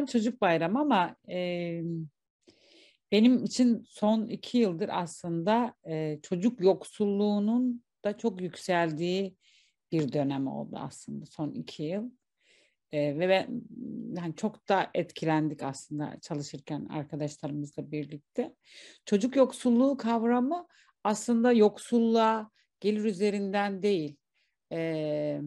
bayram çocuk bayramı ama e, benim için son iki yıldır aslında e, çocuk yoksulluğunun da çok yükseldiği bir dönem oldu aslında son iki yıl. E, ve ben yani çok da etkilendik aslında çalışırken arkadaşlarımızla birlikte. Çocuk yoksulluğu kavramı aslında yoksulluğa gelir üzerinden değil, e,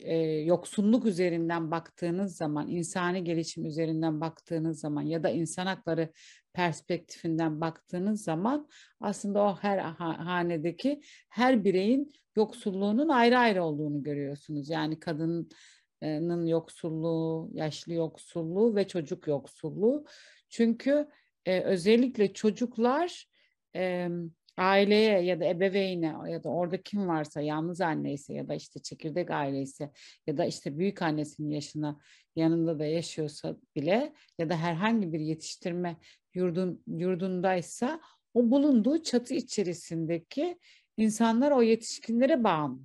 e, yoksunluk üzerinden baktığınız zaman, insani gelişim üzerinden baktığınız zaman ya da insan hakları perspektifinden baktığınız zaman aslında o her hanedeki her bireyin yoksulluğunun ayrı ayrı olduğunu görüyorsunuz. Yani kadının yoksulluğu, yaşlı yoksulluğu ve çocuk yoksulluğu. Çünkü e, özellikle çocuklar e, aileye ya da ebeveyne ya da orada kim varsa yalnız anneyse ya da işte çekirdek aileyse ya da işte büyük annesinin yaşına yanında da yaşıyorsa bile ya da herhangi bir yetiştirme yurdun, yurdundaysa o bulunduğu çatı içerisindeki insanlar o yetişkinlere bağımlı.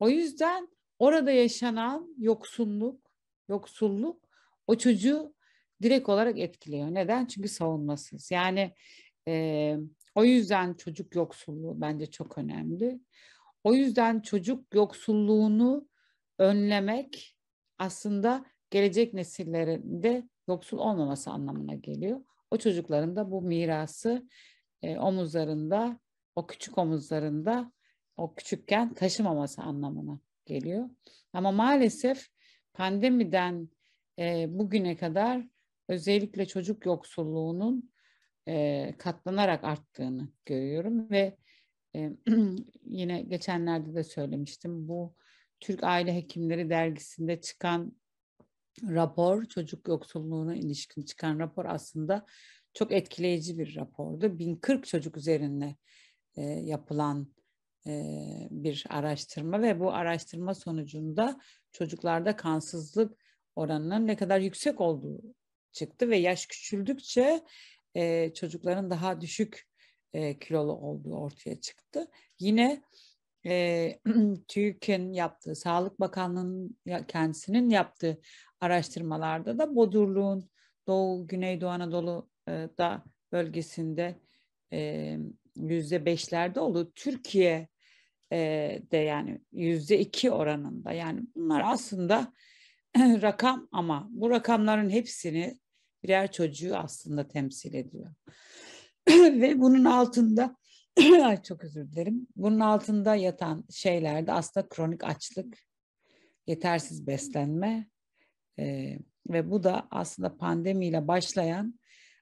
O yüzden orada yaşanan yoksunluk, yoksulluk o çocuğu direkt olarak etkiliyor. Neden? Çünkü savunmasız. Yani e, o yüzden çocuk yoksulluğu bence çok önemli. O yüzden çocuk yoksulluğunu önlemek aslında gelecek de yoksul olmaması anlamına geliyor. O çocukların da bu mirası e, omuzlarında, o küçük omuzlarında, o küçükken taşımaması anlamına geliyor. Ama maalesef pandemiden e, bugüne kadar özellikle çocuk yoksulluğunun e, katlanarak arttığını görüyorum ve e, yine geçenlerde de söylemiştim bu Türk Aile Hekimleri dergisinde çıkan rapor çocuk yoksulluğuna ilişkin çıkan rapor aslında çok etkileyici bir rapordu. 1040 çocuk üzerinde e, yapılan e, bir araştırma ve bu araştırma sonucunda çocuklarda kansızlık oranının ne kadar yüksek olduğu çıktı ve yaş küçüldükçe e, çocukların daha düşük e, kilolu olduğu ortaya çıktı. Yine e, TÜİK'in yaptığı, Sağlık Bakanlığı'nın kendisinin yaptığı araştırmalarda da Bodurluğun Doğu Güneydoğu Anadolu'da e, bölgesinde e, yüzde beşlerde oldu. Türkiye e, de yani yüzde iki oranında yani bunlar aslında rakam ama bu rakamların hepsini birer çocuğu aslında temsil ediyor. Ve bunun altında Ay çok özür dilerim. Bunun altında yatan şeyler de aslında kronik açlık, yetersiz beslenme e, ve bu da aslında pandemiyle başlayan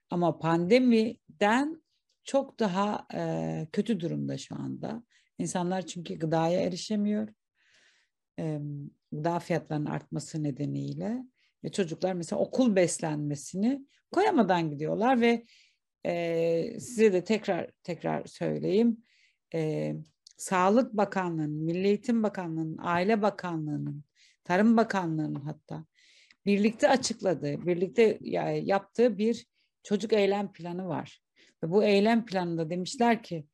ama pandemiden çok daha e, kötü durumda şu anda. İnsanlar çünkü gıdaya erişemiyor. E, gıda fiyatlarının artması nedeniyle ve çocuklar mesela okul beslenmesini koyamadan gidiyorlar ve e, size de tekrar tekrar söyleyeyim. E, Sağlık Bakanlığı'nın, Milli Eğitim Bakanlığı'nın, Aile Bakanlığı'nın, Tarım Bakanlığı'nın hatta birlikte açıkladığı, birlikte yaptığı bir çocuk eylem planı var. Ve bu eylem planında demişler ki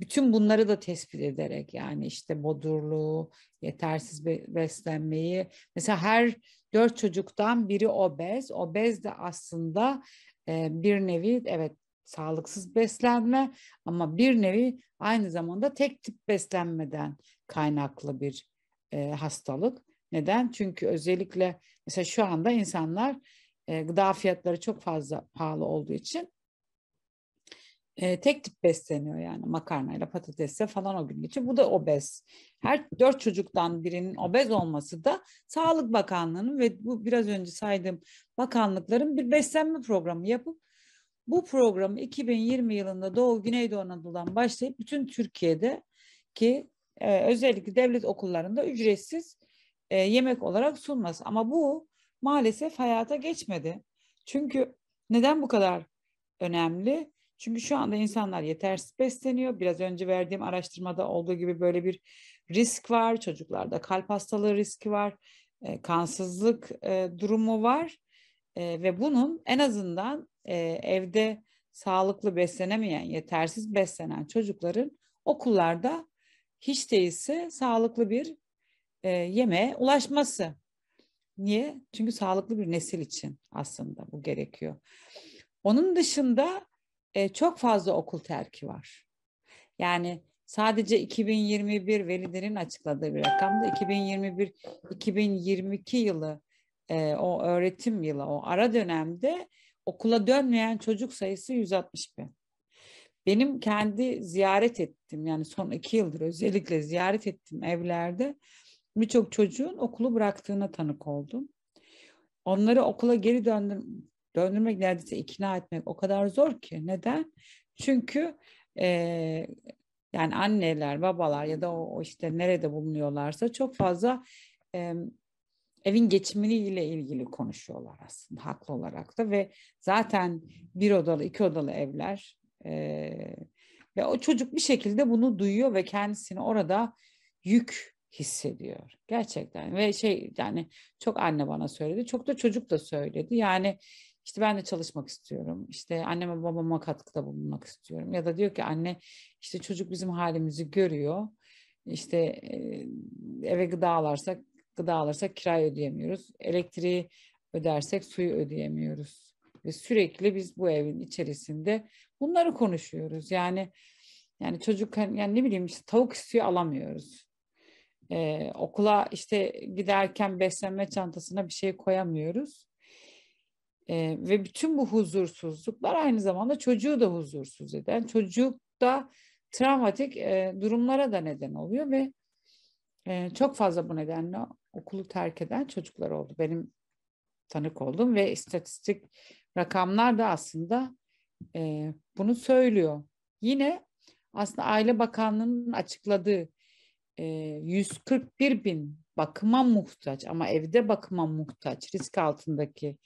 bütün bunları da tespit ederek yani işte bodurluğu, yetersiz beslenmeyi mesela her Dört çocuktan biri obez. Obez de aslında e, bir nevi evet sağlıksız beslenme ama bir nevi aynı zamanda tek tip beslenmeden kaynaklı bir e, hastalık. Neden? Çünkü özellikle mesela şu anda insanlar e, gıda fiyatları çok fazla pahalı olduğu için e, tek tip besleniyor yani makarnayla patatesle falan o gün geçiyor. Bu da obez. Her dört çocuktan birinin obez olması da Sağlık Bakanlığı'nın ve bu biraz önce saydığım bakanlıkların bir beslenme programı yapıp bu programı 2020 yılında Doğu Güneydoğu Anadolu'dan başlayıp bütün Türkiye'de ki e, özellikle devlet okullarında ücretsiz e, yemek olarak sunması. Ama bu maalesef hayata geçmedi. Çünkü neden bu kadar önemli? Çünkü şu anda insanlar yetersiz besleniyor. Biraz önce verdiğim araştırmada olduğu gibi böyle bir risk var. Çocuklarda kalp hastalığı riski var. E, kansızlık e, durumu var. E, ve bunun en azından e, evde sağlıklı beslenemeyen, yetersiz beslenen çocukların okullarda hiç değilse sağlıklı bir e, yemeğe ulaşması. Niye? Çünkü sağlıklı bir nesil için aslında bu gerekiyor. Onun dışında e, çok fazla okul terki var. Yani sadece 2021 velilerin açıkladığı bir rakamda 2021-2022 yılı e, o öğretim yılı o ara dönemde okula dönmeyen çocuk sayısı 160 bin. Benim kendi ziyaret ettim yani son iki yıldır özellikle ziyaret ettim evlerde birçok çocuğun okulu bıraktığına tanık oldum. Onları okula geri döndür döndürmek neredeyse ikna etmek o kadar zor ki. Neden? Çünkü e, yani anneler, babalar ya da o, o işte nerede bulunuyorlarsa çok fazla e, evin ile ilgili konuşuyorlar aslında haklı olarak da ve zaten bir odalı iki odalı evler e, ve o çocuk bir şekilde bunu duyuyor ve kendisini orada yük hissediyor gerçekten ve şey yani çok anne bana söyledi çok da çocuk da söyledi yani işte ben de çalışmak istiyorum. İşte anneme babama katkıda bulunmak istiyorum. Ya da diyor ki anne işte çocuk bizim halimizi görüyor. İşte eve gıda alarsak gıda alırsak kirayı ödeyemiyoruz. Elektriği ödersek suyu ödeyemiyoruz. Ve sürekli biz bu evin içerisinde bunları konuşuyoruz. Yani yani çocuk hani, yani ne bileyim işte tavuk suyu alamıyoruz. Ee, okula işte giderken beslenme çantasına bir şey koyamıyoruz. E, ve bütün bu huzursuzluklar aynı zamanda çocuğu da huzursuz eden, çocukta travmatik e, durumlara da neden oluyor ve e, çok fazla bu nedenle okulu terk eden çocuklar oldu. Benim tanık oldum ve istatistik rakamlar da aslında e, bunu söylüyor. Yine aslında Aile Bakanlığı'nın açıkladığı e, 141 bin bakıma muhtaç ama evde bakıma muhtaç risk altındaki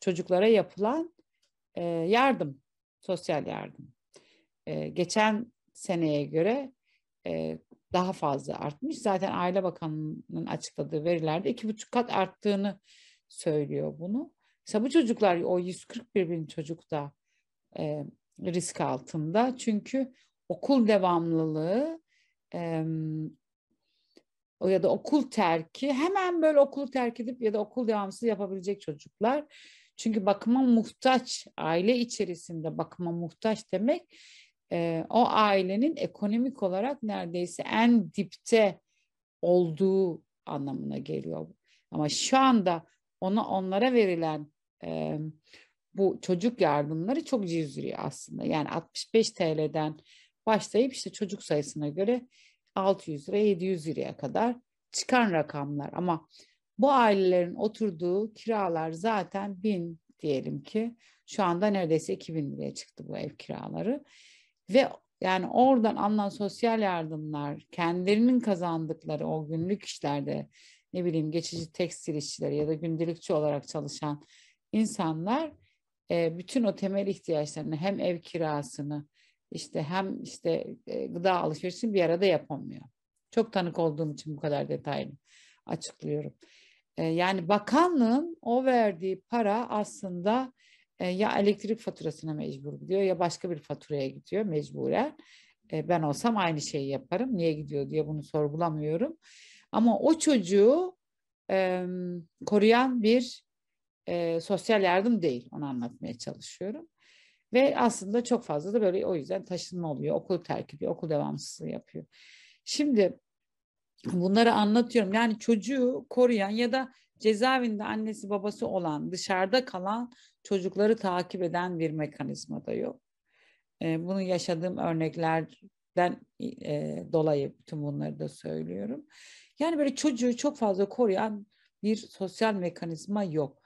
çocuklara yapılan e, yardım, sosyal yardım. E, geçen seneye göre e, daha fazla artmış. Zaten Aile bakanının açıkladığı verilerde iki buçuk kat arttığını söylüyor bunu. Mesela bu çocuklar o 141 bin çocuk da e, risk altında. Çünkü okul devamlılığı e, ya da okul terki hemen böyle okulu terk edip ya da okul devamsız yapabilecek çocuklar çünkü bakıma muhtaç, aile içerisinde bakıma muhtaç demek e, o ailenin ekonomik olarak neredeyse en dipte olduğu anlamına geliyor. Ama şu anda ona onlara verilen e, bu çocuk yardımları çok cüzri aslında. Yani 65 TL'den başlayıp işte çocuk sayısına göre 600 lira 700 liraya kadar çıkan rakamlar ama bu ailelerin oturduğu kiralar zaten bin diyelim ki şu anda neredeyse 2000 liraya çıktı bu ev kiraları. Ve yani oradan alınan sosyal yardımlar, kendilerinin kazandıkları o günlük işlerde ne bileyim geçici tekstil işçileri ya da gündelikçi olarak çalışan insanlar e, bütün o temel ihtiyaçlarını hem ev kirasını işte hem işte e, gıda alışverişini bir arada yapamıyor. Çok tanık olduğum için bu kadar detaylı açıklıyorum. E, yani bakanlığın o verdiği para aslında e, ya elektrik faturasına mecbur gidiyor ya başka bir faturaya gidiyor mecburen. E, ben olsam aynı şeyi yaparım. Niye gidiyor diye bunu sorgulamıyorum. Ama o çocuğu e, koruyan bir e, sosyal yardım değil. Onu anlatmaya çalışıyorum. Ve aslında çok fazla da böyle o yüzden taşınma oluyor. Okul terk ediyor, okul devamsızlığı yapıyor. Şimdi bunları anlatıyorum. Yani çocuğu koruyan ya da cezaevinde annesi babası olan, dışarıda kalan çocukları takip eden bir mekanizma da yok. E, bunu yaşadığım örneklerden e, e, dolayı bütün bunları da söylüyorum. Yani böyle çocuğu çok fazla koruyan bir sosyal mekanizma yok.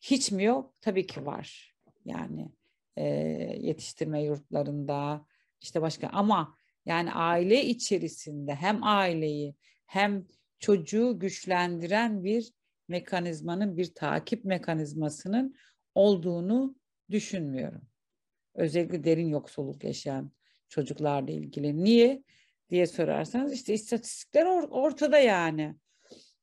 Hiç mi yok? Tabii ki var. Yani e, yetiştirme yurtlarında işte başka ama yani aile içerisinde hem aileyi hem çocuğu güçlendiren bir mekanizmanın, bir takip mekanizmasının olduğunu düşünmüyorum. Özellikle derin yoksulluk yaşayan çocuklarla ilgili. Niye diye sorarsanız işte istatistikler ortada yani.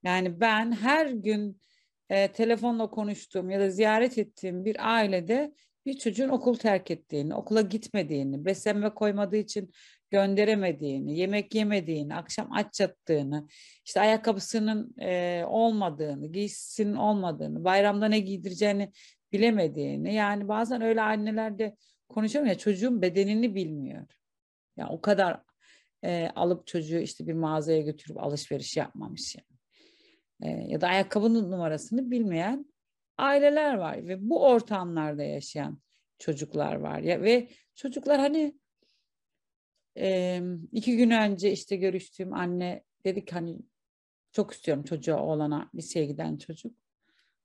Yani ben her gün e, telefonla konuştuğum ya da ziyaret ettiğim bir ailede bir çocuğun okul terk ettiğini, okula gitmediğini, beslenme koymadığı için gönderemediğini, yemek yemediğini, akşam aç yattığını, işte ayakkabısının e, olmadığını, giysisinin olmadığını, bayramda ne giydireceğini bilemediğini. Yani bazen öyle anneler de konuşuyorum ya çocuğun bedenini bilmiyor. Ya o kadar e, alıp çocuğu işte bir mağazaya götürüp alışveriş yapmamış yani. E, ya da ayakkabının numarasını bilmeyen aileler var ve bu ortamlarda yaşayan çocuklar var ya ve çocuklar hani e, iki gün önce işte görüştüğüm anne dedi ki hani çok istiyorum çocuğa oğlana liseye giden çocuk.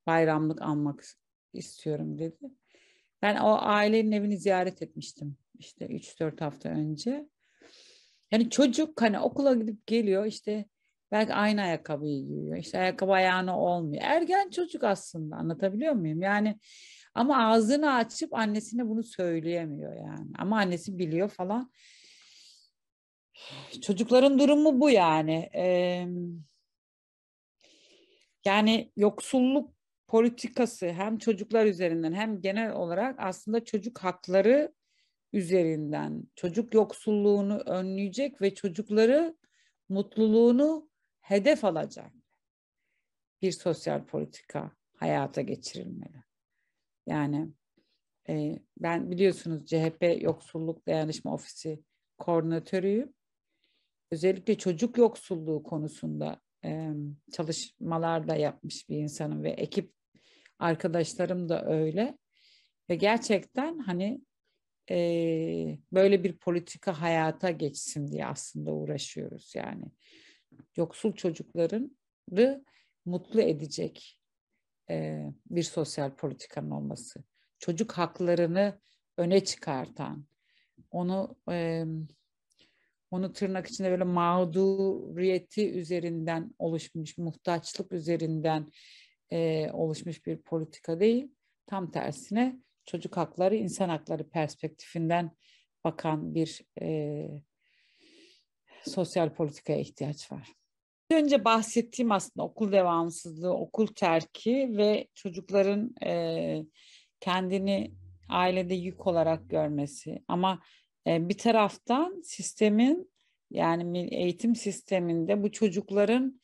Bayramlık almak istiyorum dedi. Ben o ailenin evini ziyaret etmiştim işte 3-4 hafta önce. Yani çocuk hani okula gidip geliyor işte belki aynı ayakkabıyı giyiyor. İşte ayakkabı ayağına olmuyor. Ergen çocuk aslında anlatabiliyor muyum? Yani ama ağzını açıp annesine bunu söyleyemiyor yani. Ama annesi biliyor falan. Çocukların durumu bu yani. Ee, yani yoksulluk politikası hem çocuklar üzerinden hem genel olarak aslında çocuk hakları üzerinden çocuk yoksulluğunu önleyecek ve çocukları mutluluğunu hedef alacak bir sosyal politika hayata geçirilmeli. Yani e, ben biliyorsunuz CHP Yoksulluk Dayanışma Ofisi koordinatörüyüm özellikle çocuk yoksulluğu konusunda e, çalışmalar da yapmış bir insanım ve ekip arkadaşlarım da öyle. Ve gerçekten hani e, böyle bir politika hayata geçsin diye aslında uğraşıyoruz yani. Yoksul çocukları mutlu edecek e, bir sosyal politikanın olması. Çocuk haklarını öne çıkartan, onu e, onu tırnak içinde böyle mağduriyeti üzerinden oluşmuş, muhtaçlık üzerinden e, oluşmuş bir politika değil. Tam tersine çocuk hakları, insan hakları perspektifinden bakan bir e, sosyal politikaya ihtiyaç var. Önce bahsettiğim aslında okul devamsızlığı, okul terki ve çocukların e, kendini ailede yük olarak görmesi ama ee, bir taraftan sistemin yani eğitim sisteminde bu çocukların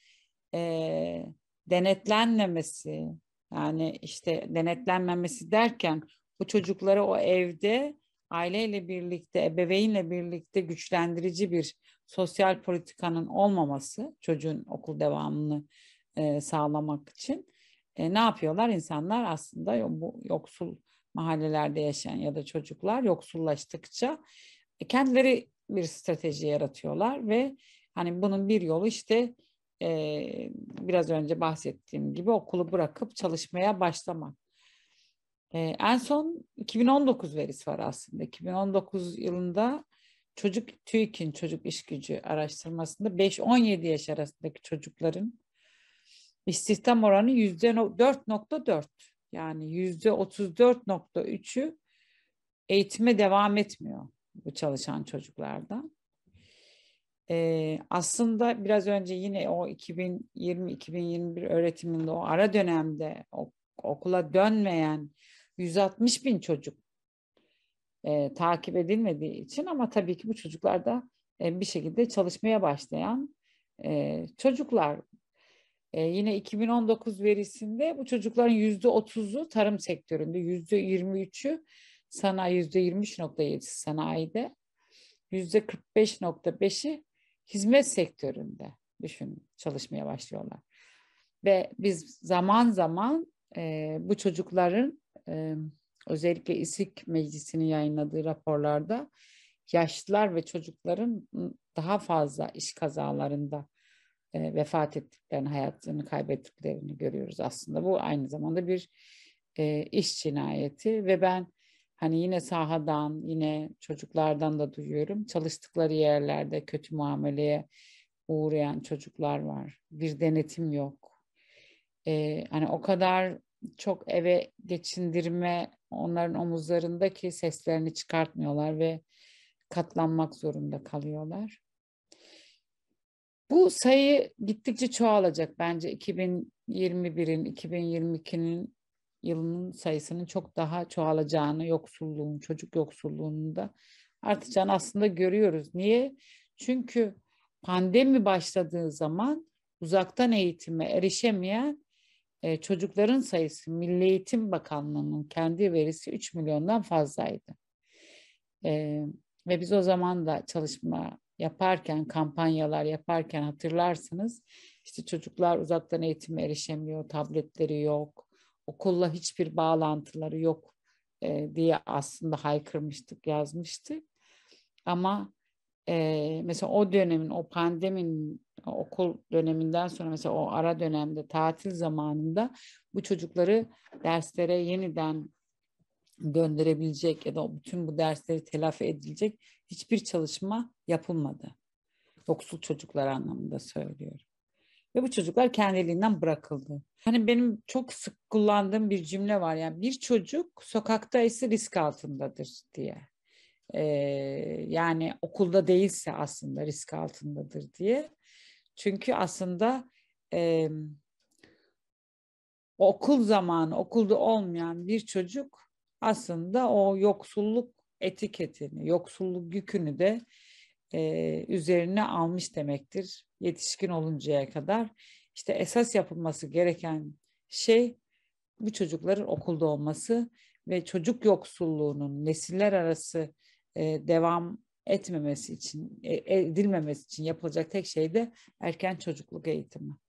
e, denetlenmemesi yani işte denetlenmemesi derken bu çocuklara o evde aileyle birlikte, ebeveynle birlikte güçlendirici bir sosyal politikanın olmaması çocuğun okul devamını e, sağlamak için e, ne yapıyorlar? insanlar aslında bu yoksul mahallelerde yaşayan ya da çocuklar yoksullaştıkça e, kendileri bir strateji yaratıyorlar ve hani bunun bir yolu işte e, biraz önce bahsettiğim gibi okulu bırakıp çalışmaya başlamak. E, en son 2019 verisi var aslında. 2019 yılında çocuk TÜİK'in çocuk iş gücü araştırmasında 5-17 yaş arasındaki çocukların istihdam oranı %4.4. Yani yüzde 34.3'ü eğitime devam etmiyor bu çalışan çocuklarda. Ee, aslında biraz önce yine o 2020-2021 öğretiminde o ara dönemde o, okula dönmeyen 160 bin çocuk e, takip edilmediği için ama tabii ki bu çocuklarda e, bir şekilde çalışmaya başlayan e, çocuklar e, yine 2019 verisinde bu çocukların yüzde %30'u tarım sektöründe, yüzde %23'ü sanayi, yüzde %23.7'si sanayide, yüzde %45.5'i hizmet sektöründe düşün çalışmaya başlıyorlar. Ve biz zaman zaman e, bu çocukların e, özellikle İSİK Meclisi'nin yayınladığı raporlarda yaşlılar ve çocukların ıı, daha fazla iş kazalarında e, vefat ettiklerini, hayatlarını kaybettiklerini görüyoruz aslında. Bu aynı zamanda bir e, iş cinayeti ve ben hani yine sahadan, yine çocuklardan da duyuyorum. Çalıştıkları yerlerde kötü muameleye uğrayan çocuklar var. Bir denetim yok. E, hani o kadar çok eve geçindirme onların omuzlarındaki seslerini çıkartmıyorlar ve katlanmak zorunda kalıyorlar. Bu sayı gittikçe çoğalacak bence 2021'in, 2022'nin yılının sayısının çok daha çoğalacağını, yoksulluğun, çocuk yoksulluğunun da artacağını aslında görüyoruz. Niye? Çünkü pandemi başladığı zaman uzaktan eğitime erişemeyen e, çocukların sayısı Milli Eğitim Bakanlığı'nın kendi verisi 3 milyondan fazlaydı. E, ve biz o zaman da çalışma yaparken, kampanyalar yaparken hatırlarsınız. işte çocuklar uzaktan eğitime erişemiyor, tabletleri yok, okulla hiçbir bağlantıları yok e, diye aslında haykırmıştık, yazmıştık. Ama e, mesela o dönemin, o pandemin okul döneminden sonra mesela o ara dönemde tatil zamanında bu çocukları derslere yeniden gönderebilecek ya da bütün bu dersleri telafi edilecek hiçbir çalışma yapılmadı. Yoksul çocuklar anlamında söylüyorum. Ve bu çocuklar kendiliğinden bırakıldı. Hani benim çok sık kullandığım bir cümle var yani bir çocuk sokakta ise risk altındadır diye. Ee, yani okulda değilse aslında risk altındadır diye. Çünkü aslında e, okul zamanı okulda olmayan bir çocuk aslında o yoksulluk etiketini, yoksulluk yükünü de e, üzerine almış demektir yetişkin oluncaya kadar. İşte esas yapılması gereken şey bu çocukların okulda olması ve çocuk yoksulluğunun nesiller arası e, devam etmemesi için, e, edilmemesi için yapılacak tek şey de erken çocukluk eğitimi.